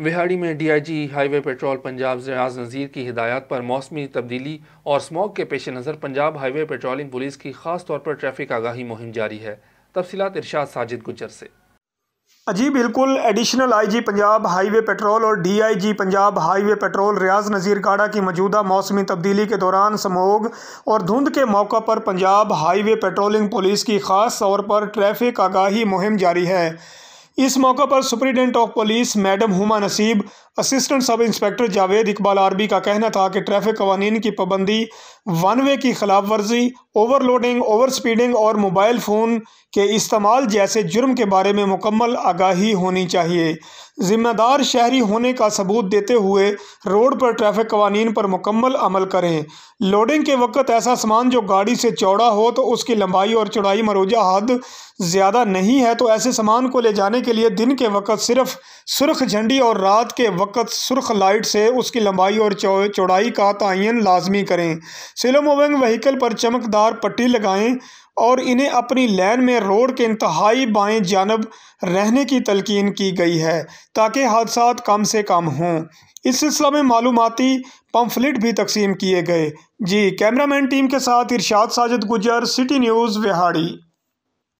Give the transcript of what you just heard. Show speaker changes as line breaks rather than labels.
विहाड़ी में D I G highway patrol Punjab Riaz Nazir की हिदायत पर मौसमी तब्दीली और स्मॉग के पेश नज़र पंजाब हाईवे पेट्रोलिंग पुलिस की खास तौर पर ट्रैफिक आगाही मुहिम जारी है तफसीत इरशाद साजिद गुजर से
अजी बिल्कुल additional IG Punjab highway patrol और DIG Punjab highway patrol Riaz Nazir काड़ा की मौजूदा मौसमी तब्दीली के दौरान समोग और धुंध के मौका पर पंजाब हाईवे पेट्रोलिंग पुलिस की खास तौर पर ट्रैफिक आगाही मुहिम जारी है इस मौके पर superintendent of police madam Huma Naseeb assistant sub inspector Javed Iqbal RB का कहना था कि ट्रैफिक कवानीन की पाबंदी वन वे की खिलाफ वर्जी ओवरलोडिंग ओवर स्पीडिंग और मोबाइल फ़ोन के इस्तेमाल जैसे जुर्म के बारे में मुकम्मल आगाही होनी चाहिए ज़िम्मेदार शहरी होने का सबूत देते हुए रोड पर ट्रैफिक कवानीन पर मुकम्मल अमल करें लोडिंग के वक्त ऐसा सामान जो गाड़ी से चौड़ा हो तो उसकी लंबाई और चौड़ाई मरोजा हद ज़्यादा नहीं है तो ऐसे सामान को ले जाने के लिए दिन के वक्त सिर्फ सुर्ख झंडी और रात के वक्त वक्त सुर्ख लाइट से उसकी लंबाई और चौड़ाई का तयन लाजमी करें सिलो वहीकल पर चमकदार पट्टी लगाएं और इन्हें अपनी लैन में रोड के इंतहाई बाएं जानब रहने की तलकिन की गई है ताकि हादसा कम से कम हों इस सिलसिला में मालूमती पम्फलेट भी तकसीम किए गए जी कैमरामैन टीम के साथ इरशाद साजिद गुजर सिटी न्यूज़ विहाड़ी